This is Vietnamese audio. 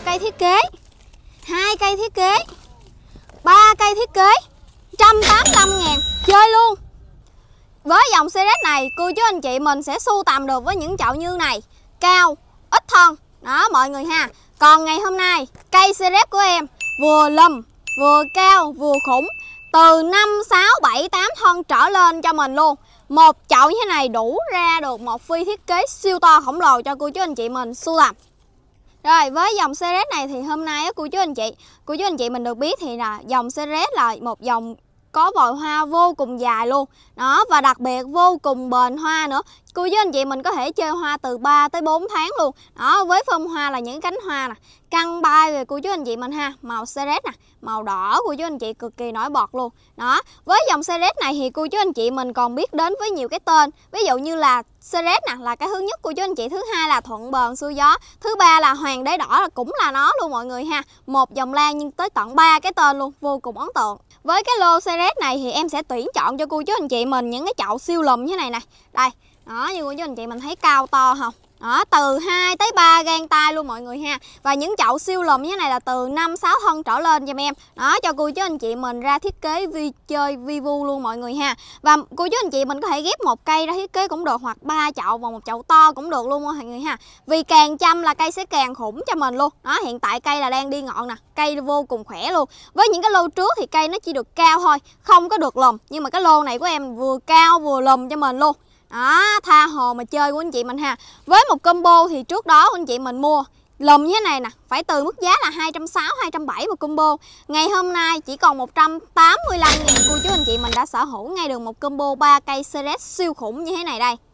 một cây thiết kế hai cây thiết kế ba cây thiết kế 185 ngàn chơi luôn với dòng series này cô chú anh chị mình sẽ sưu tầm được với những chậu như này cao ít thân đó mọi người ha còn ngày hôm nay cây series của em vừa lùm vừa cao vừa khủng từ 5, 6, 7, 8 thân trở lên cho mình luôn một chậu như thế này đủ ra được một phi thiết kế siêu to khổng lồ cho cô chú anh chị mình sưu tầm rồi với dòng series này thì hôm nay á cô chú anh chị, cô chú anh chị mình được biết thì là dòng series là một dòng có vòi hoa vô cùng dài luôn đó và đặc biệt vô cùng bền hoa nữa cô chú anh chị mình có thể chơi hoa từ 3 tới 4 tháng luôn đó với phơm hoa là những cánh hoa nè Căn bay về của chú anh chị mình ha Màu Ceres nè Màu đỏ của chú anh chị cực kỳ nổi bật luôn Đó Với dòng Ceres này thì cô chú anh chị mình còn biết đến với nhiều cái tên Ví dụ như là Ceres nè là cái thứ nhất của chú anh chị Thứ hai là thuận bờn xuôi gió Thứ ba là hoàng đế đỏ là cũng là nó luôn mọi người ha Một dòng lan nhưng tới tận ba cái tên luôn Vô cùng ấn tượng Với cái lô Ceres này thì em sẽ tuyển chọn cho cô chú anh chị mình những cái chậu siêu lùm như thế này nè Đây Đó như cô chú anh chị mình thấy cao to không đó, từ 2 tới 3 gang tay luôn mọi người ha Và những chậu siêu lùm như thế này là từ 5-6 thân trở lên cho em Đó, cho cô chú anh chị mình ra thiết kế vi chơi vi vu luôn mọi người ha Và cô chú anh chị mình có thể ghép một cây ra thiết kế cũng được Hoặc ba chậu và một chậu to cũng được luôn mọi người ha Vì càng chăm là cây sẽ càng khủng cho mình luôn Đó, hiện tại cây là đang đi ngọn nè Cây vô cùng khỏe luôn Với những cái lô trước thì cây nó chỉ được cao thôi Không có được lùm Nhưng mà cái lô này của em vừa cao vừa lùm cho mình luôn đó à, tha hồ mà chơi của anh chị mình ha với một combo thì trước đó anh chị mình mua lùm như thế này nè phải từ mức giá là 260 270 một combo ngày hôm nay chỉ còn 185 000 cô chú anh chị mình đã sở hữu ngay được một combo 3 cây Ceres siêu khủng như thế này đây